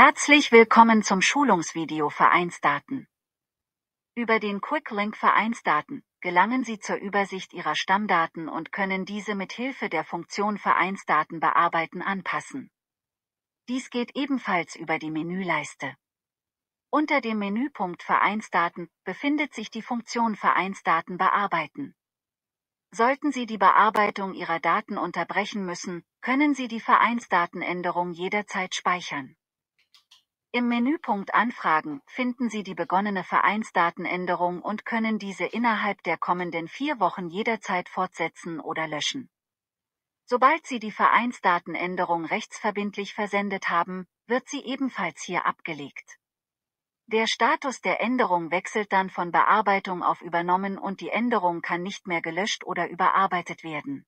Herzlich willkommen zum Schulungsvideo Vereinsdaten. Über den Quicklink Vereinsdaten gelangen Sie zur Übersicht Ihrer Stammdaten und können diese mit Hilfe der Funktion Vereinsdaten bearbeiten anpassen. Dies geht ebenfalls über die Menüleiste. Unter dem Menüpunkt Vereinsdaten befindet sich die Funktion Vereinsdaten bearbeiten. Sollten Sie die Bearbeitung Ihrer Daten unterbrechen müssen, können Sie die Vereinsdatenänderung jederzeit speichern. Im Menüpunkt Anfragen finden Sie die begonnene Vereinsdatenänderung und können diese innerhalb der kommenden vier Wochen jederzeit fortsetzen oder löschen. Sobald Sie die Vereinsdatenänderung rechtsverbindlich versendet haben, wird sie ebenfalls hier abgelegt. Der Status der Änderung wechselt dann von Bearbeitung auf Übernommen und die Änderung kann nicht mehr gelöscht oder überarbeitet werden.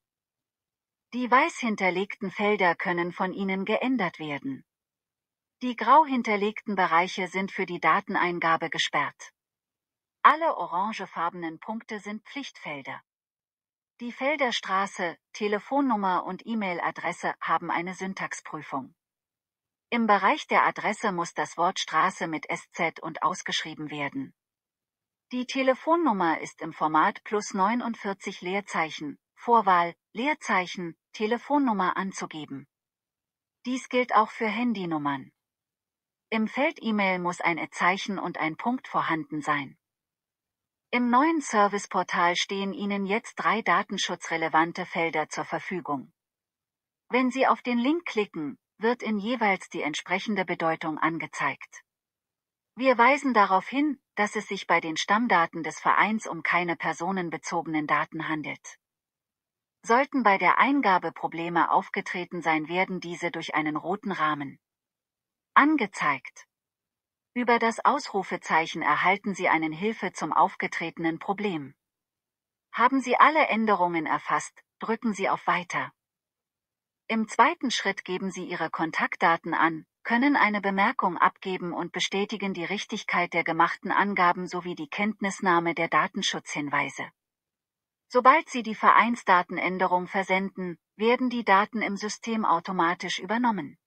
Die weiß hinterlegten Felder können von Ihnen geändert werden. Die grau hinterlegten Bereiche sind für die Dateneingabe gesperrt. Alle orangefarbenen Punkte sind Pflichtfelder. Die Felder Straße, Telefonnummer und E-Mail-Adresse haben eine Syntaxprüfung. Im Bereich der Adresse muss das Wort Straße mit SZ und ausgeschrieben werden. Die Telefonnummer ist im Format plus 49 Leerzeichen, Vorwahl, Leerzeichen, Telefonnummer anzugeben. Dies gilt auch für Handynummern. Im Feld E-Mail muss ein Zeichen und ein Punkt vorhanden sein. Im neuen Serviceportal stehen Ihnen jetzt drei datenschutzrelevante Felder zur Verfügung. Wenn Sie auf den Link klicken, wird in jeweils die entsprechende Bedeutung angezeigt. Wir weisen darauf hin, dass es sich bei den Stammdaten des Vereins um keine personenbezogenen Daten handelt. Sollten bei der Eingabe Probleme aufgetreten sein, werden diese durch einen roten Rahmen Angezeigt! Über das Ausrufezeichen erhalten Sie einen Hilfe zum aufgetretenen Problem. Haben Sie alle Änderungen erfasst, drücken Sie auf Weiter. Im zweiten Schritt geben Sie Ihre Kontaktdaten an, können eine Bemerkung abgeben und bestätigen die Richtigkeit der gemachten Angaben sowie die Kenntnisnahme der Datenschutzhinweise. Sobald Sie die Vereinsdatenänderung versenden, werden die Daten im System automatisch übernommen.